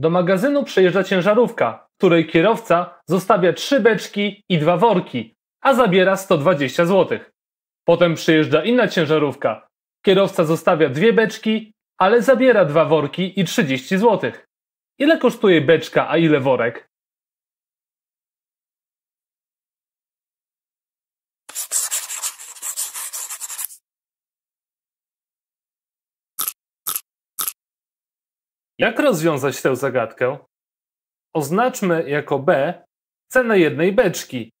Do magazynu przejeżdża ciężarówka, której kierowca zostawia trzy beczki i dwa worki, a zabiera 120 zł. Potem przyjeżdża inna ciężarówka. Kierowca zostawia dwie beczki, ale zabiera dwa worki i 30 zł. Ile kosztuje beczka, a ile worek? Jak rozwiązać tę zagadkę? Oznaczmy jako B cenę jednej beczki,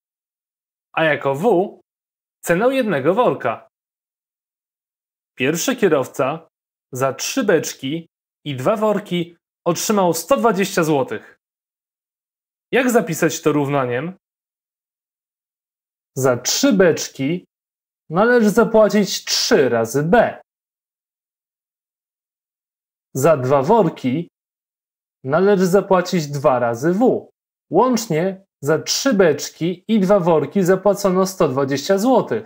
a jako W cenę jednego worka. Pierwszy kierowca za trzy beczki i dwa worki otrzymał 120 zł. Jak zapisać to równaniem? Za trzy beczki należy zapłacić 3 razy B. Za dwa worki należy zapłacić dwa razy W. Łącznie za trzy beczki i dwa worki zapłacono 120 zł.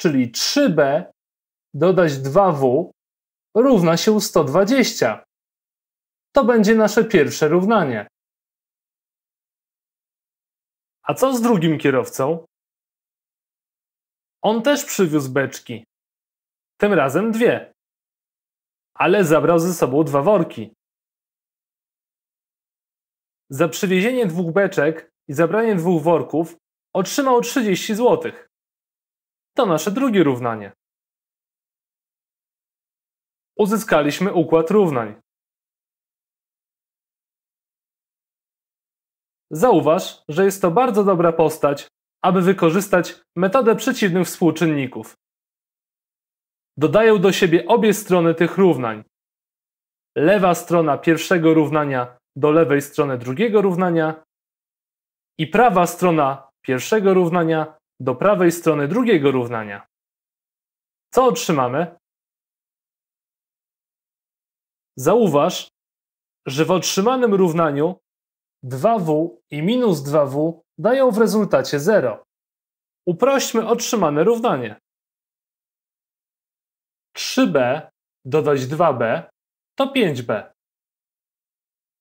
Czyli 3B dodać 2W równa się 120. To będzie nasze pierwsze równanie. A co z drugim kierowcą? On też przywiózł beczki. Tym razem dwie ale zabrał ze sobą dwa worki. Za przywiezienie dwóch beczek i zabranie dwóch worków otrzymał 30 zł. To nasze drugie równanie. Uzyskaliśmy układ równań. Zauważ, że jest to bardzo dobra postać, aby wykorzystać metodę przeciwnych współczynników dodają do siebie obie strony tych równań. Lewa strona pierwszego równania do lewej strony drugiego równania i prawa strona pierwszego równania do prawej strony drugiego równania. Co otrzymamy? Zauważ, że w otrzymanym równaniu 2w i minus 2w dają w rezultacie 0. Uprośćmy otrzymane równanie. 3b dodać 2b to 5b,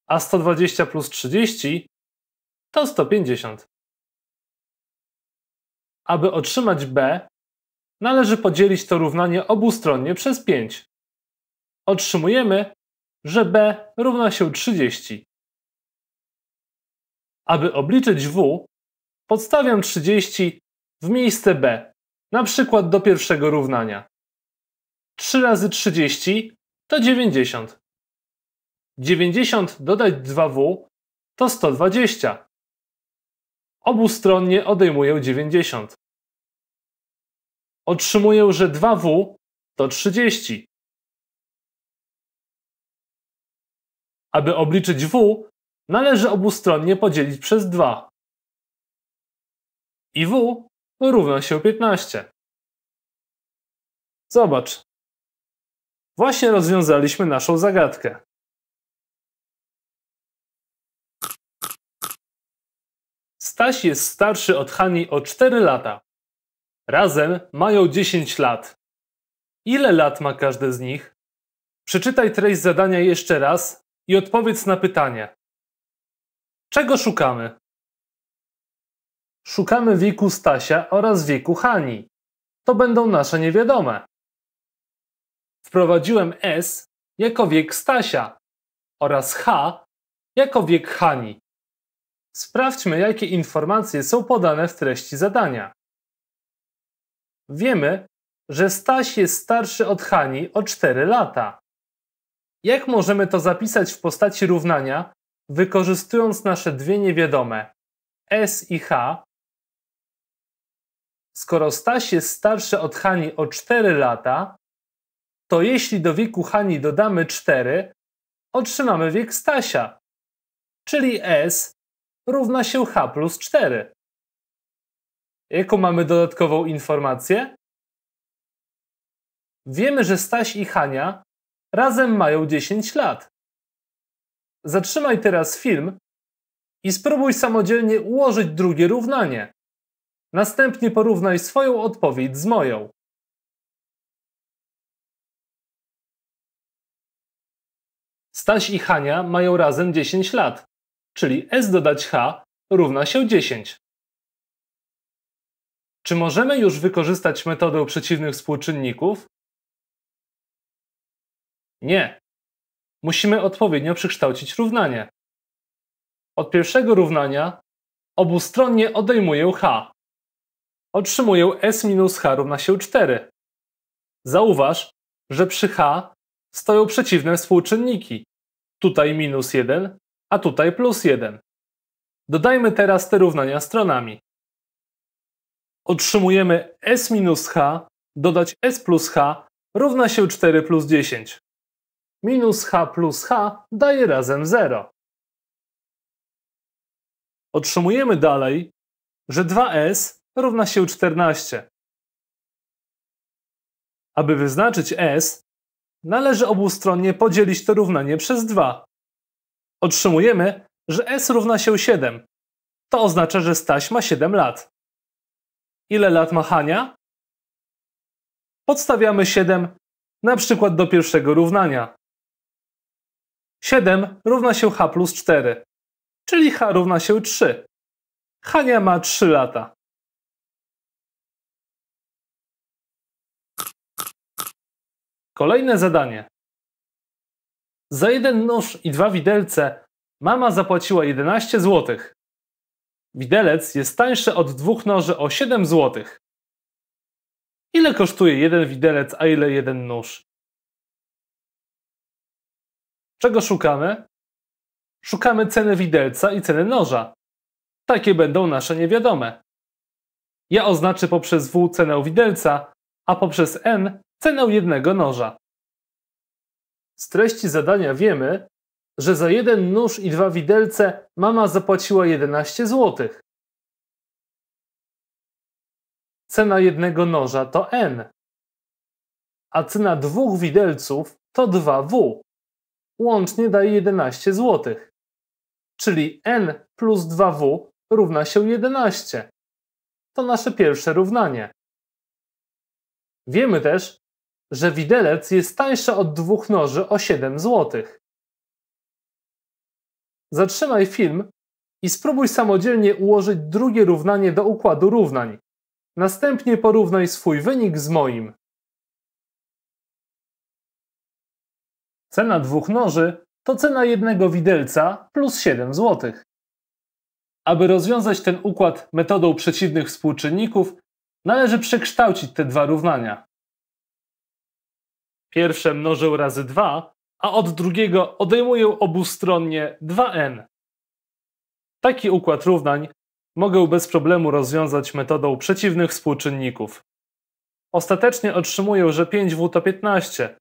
a 120 plus 30 to 150. Aby otrzymać b, należy podzielić to równanie obustronnie przez 5. Otrzymujemy, że b równa się 30. Aby obliczyć w, podstawiam 30 w miejsce b, na przykład do pierwszego równania. 3 razy 30 to 90. 90 dodać 2w to 120. Obustronnie odejmuję 90. Otrzymuję, że 2w to 30. Aby obliczyć w, należy obustronnie podzielić przez 2. I w równa się 15. Zobacz, Właśnie rozwiązaliśmy naszą zagadkę. Staś jest starszy od Hani o 4 lata. Razem mają 10 lat. Ile lat ma każdy z nich? Przeczytaj treść zadania jeszcze raz i odpowiedz na pytanie. Czego szukamy? Szukamy wieku Stasia oraz wieku Hani. To będą nasze niewiadome wprowadziłem S jako wiek Stasia oraz H jako wiek Hani. Sprawdźmy, jakie informacje są podane w treści zadania. Wiemy, że Staś jest starszy od Hani o 4 lata. Jak możemy to zapisać w postaci równania, wykorzystując nasze dwie niewiadome S i H? Skoro Staś jest starszy od Hani o 4 lata, to jeśli do wieku Hani dodamy 4, otrzymamy wiek Stasia, czyli S równa się H plus 4. Jaką mamy dodatkową informację? Wiemy, że Staś i Hania razem mają 10 lat. Zatrzymaj teraz film i spróbuj samodzielnie ułożyć drugie równanie. Następnie porównaj swoją odpowiedź z moją. Staś i Hania mają razem 10 lat, czyli S dodać H równa się 10. Czy możemy już wykorzystać metodę przeciwnych współczynników? Nie. Musimy odpowiednio przekształcić równanie. Od pierwszego równania obustronnie odejmuję h. Otrzymuję s minus h równa się 4. Zauważ, że przy h stoją przeciwne współczynniki tutaj minus 1, a tutaj plus 1. Dodajmy teraz te równania stronami. Otrzymujemy s minus h dodać s plus h równa się 4 plus 10. Minus h plus h daje razem 0. Otrzymujemy dalej, że 2s równa się 14. Aby wyznaczyć s, należy obustronnie podzielić to równanie przez 2. Otrzymujemy, że S równa się 7. To oznacza, że Staś ma 7 lat. Ile lat ma Hania? Podstawiamy 7 na przykład do pierwszego równania. 7 równa się h plus 4, czyli h równa się 3. Hania ma 3 lata. Kolejne zadanie. Za jeden nóż i dwa widelce mama zapłaciła 11 zł. Widelec jest tańszy od dwóch noży o 7 zł. Ile kosztuje jeden widelec, a ile jeden nóż? Czego szukamy? Szukamy ceny widelca i ceny noża. Takie będą nasze niewiadome. Ja oznaczę poprzez W cenę widelca, a poprzez N cenę jednego noża. Z treści zadania wiemy, że za jeden nóż i dwa widelce mama zapłaciła 11 zł. Cena jednego noża to N, a cena dwóch widelców to 2W. Łącznie daje 11 zł. Czyli N plus 2W równa się 11. To nasze pierwsze równanie. Wiemy też, że widelec jest tańszy od dwóch noży o 7 zł. Zatrzymaj film i spróbuj samodzielnie ułożyć drugie równanie do układu równań. Następnie porównaj swój wynik z moim. Cena dwóch noży to cena jednego widelca plus 7 zł. Aby rozwiązać ten układ metodą przeciwnych współczynników, należy przekształcić te dwa równania. Pierwsze mnożył razy 2, a od drugiego odejmuję obustronnie 2n. Taki układ równań mogę bez problemu rozwiązać metodą przeciwnych współczynników. Ostatecznie otrzymuję, że 5w to 15,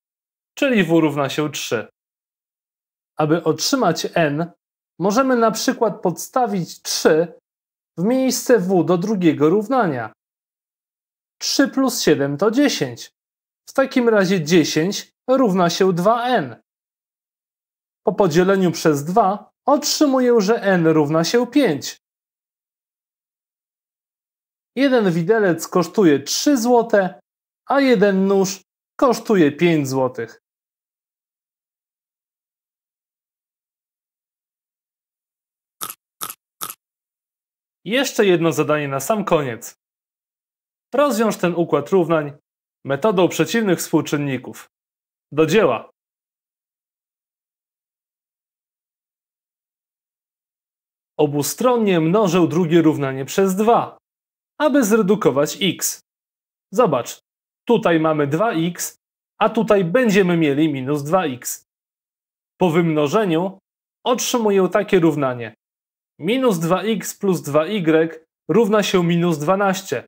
czyli w równa się 3. Aby otrzymać n, możemy na przykład podstawić 3 w miejsce w do drugiego równania. 3 plus 7 to 10, w takim razie 10 równa się 2n. Po podzieleniu przez 2 otrzymuję, że n równa się 5. Jeden widelec kosztuje 3 zł, a jeden nóż kosztuje 5 zł. Jeszcze jedno zadanie na sam koniec. Rozwiąż ten układ równań metodą przeciwnych współczynników. Do dzieła! Obustronnie mnożę drugie równanie przez 2, aby zredukować x. Zobacz, tutaj mamy 2x, a tutaj będziemy mieli minus 2x. Po wymnożeniu otrzymuję takie równanie. Minus 2x plus 2y równa się minus 12.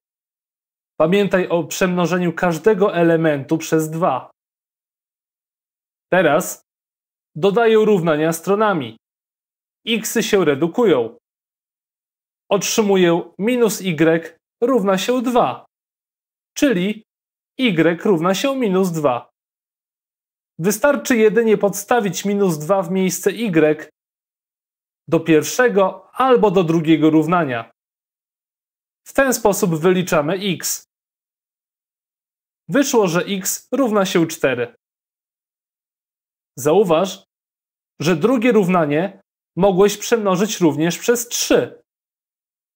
Pamiętaj o przemnożeniu każdego elementu przez dwa. Teraz dodaję równania stronami. Xy się redukują. Otrzymuję minus y równa się 2, czyli y równa się minus 2. Wystarczy jedynie podstawić minus 2 w miejsce y do pierwszego albo do drugiego równania. W ten sposób wyliczamy x. Wyszło, że x równa się 4. Zauważ, że drugie równanie mogłeś przemnożyć również przez 3,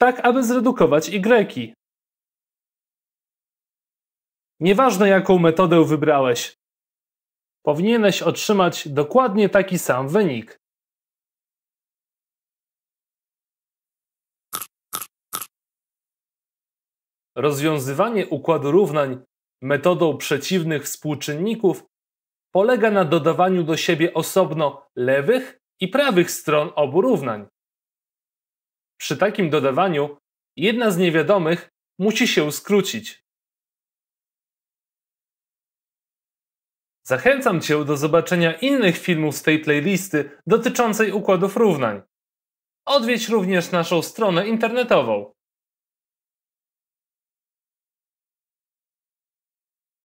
tak aby zredukować y. Nieważne jaką metodę wybrałeś, powinieneś otrzymać dokładnie taki sam wynik. Rozwiązywanie układu równań metodą przeciwnych współczynników polega na dodawaniu do siebie osobno lewych i prawych stron obu równań. Przy takim dodawaniu jedna z niewiadomych musi się skrócić. Zachęcam Cię do zobaczenia innych filmów z tej playlisty dotyczącej układów równań. Odwiedź również naszą stronę internetową